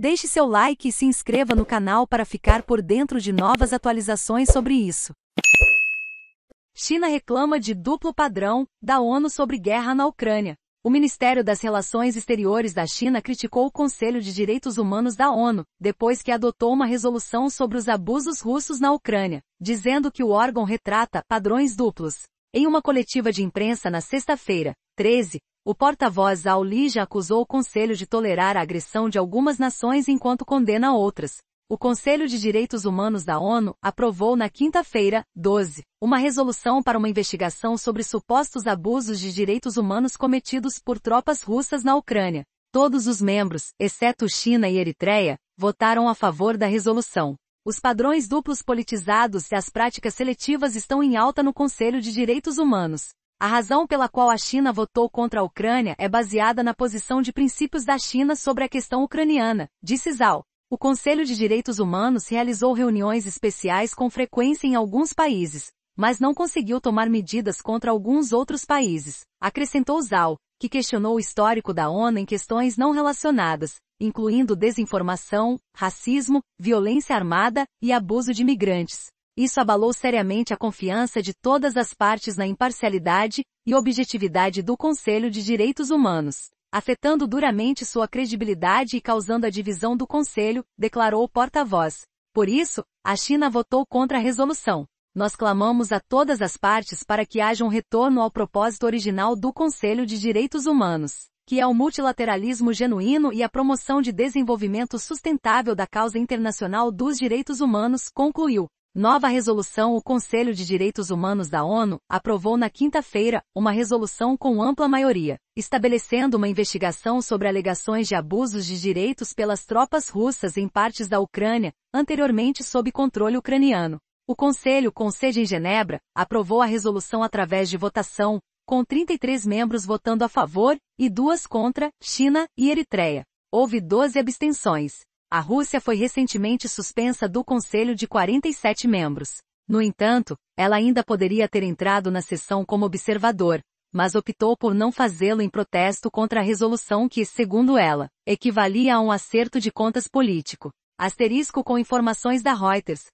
Deixe seu like e se inscreva no canal para ficar por dentro de novas atualizações sobre isso. China reclama de duplo padrão da ONU sobre guerra na Ucrânia. O Ministério das Relações Exteriores da China criticou o Conselho de Direitos Humanos da ONU, depois que adotou uma resolução sobre os abusos russos na Ucrânia, dizendo que o órgão retrata padrões duplos. Em uma coletiva de imprensa na sexta-feira, 13, o porta-voz Al Lija acusou o Conselho de tolerar a agressão de algumas nações enquanto condena outras. O Conselho de Direitos Humanos da ONU aprovou na quinta-feira, 12, uma resolução para uma investigação sobre supostos abusos de direitos humanos cometidos por tropas russas na Ucrânia. Todos os membros, exceto China e Eritreia, votaram a favor da resolução. Os padrões duplos politizados e as práticas seletivas estão em alta no Conselho de Direitos Humanos. A razão pela qual a China votou contra a Ucrânia é baseada na posição de princípios da China sobre a questão ucraniana, disse Zhao. O Conselho de Direitos Humanos realizou reuniões especiais com frequência em alguns países, mas não conseguiu tomar medidas contra alguns outros países, acrescentou Zhao, que questionou o histórico da ONU em questões não relacionadas, incluindo desinformação, racismo, violência armada e abuso de imigrantes. Isso abalou seriamente a confiança de todas as partes na imparcialidade e objetividade do Conselho de Direitos Humanos, afetando duramente sua credibilidade e causando a divisão do Conselho, declarou o porta-voz. Por isso, a China votou contra a resolução. Nós clamamos a todas as partes para que haja um retorno ao propósito original do Conselho de Direitos Humanos que é o multilateralismo genuíno e a promoção de desenvolvimento sustentável da causa internacional dos direitos humanos, concluiu. Nova resolução O Conselho de Direitos Humanos da ONU aprovou na quinta-feira uma resolução com ampla maioria, estabelecendo uma investigação sobre alegações de abusos de direitos pelas tropas russas em partes da Ucrânia, anteriormente sob controle ucraniano. O Conselho, com sede em Genebra, aprovou a resolução através de votação, com 33 membros votando a favor e duas contra, China e Eritreia. Houve 12 abstenções. A Rússia foi recentemente suspensa do Conselho de 47 membros. No entanto, ela ainda poderia ter entrado na sessão como observador, mas optou por não fazê-lo em protesto contra a resolução que, segundo ela, equivalia a um acerto de contas político. Asterisco com informações da Reuters.